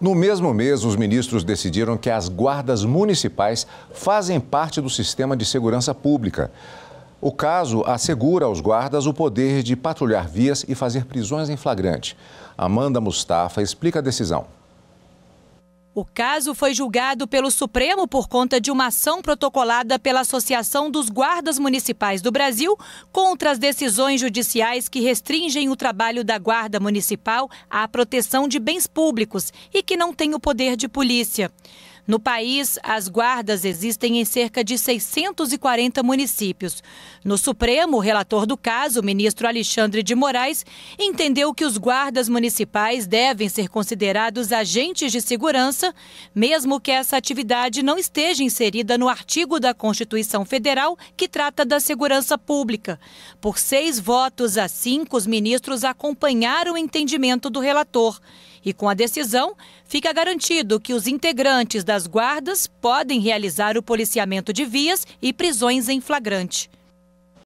No mesmo mês, os ministros decidiram que as guardas municipais fazem parte do sistema de segurança pública. O caso assegura aos guardas o poder de patrulhar vias e fazer prisões em flagrante. Amanda Mustafa explica a decisão. O caso foi julgado pelo Supremo por conta de uma ação protocolada pela Associação dos Guardas Municipais do Brasil contra as decisões judiciais que restringem o trabalho da Guarda Municipal à proteção de bens públicos e que não tem o poder de polícia. No país, as guardas existem em cerca de 640 municípios. No Supremo, o relator do caso, o ministro Alexandre de Moraes, entendeu que os guardas municipais devem ser considerados agentes de segurança, mesmo que essa atividade não esteja inserida no artigo da Constituição Federal que trata da segurança pública. Por seis votos a cinco, os ministros acompanharam o entendimento do relator. E com a decisão, fica garantido que os integrantes das guardas podem realizar o policiamento de vias e prisões em flagrante.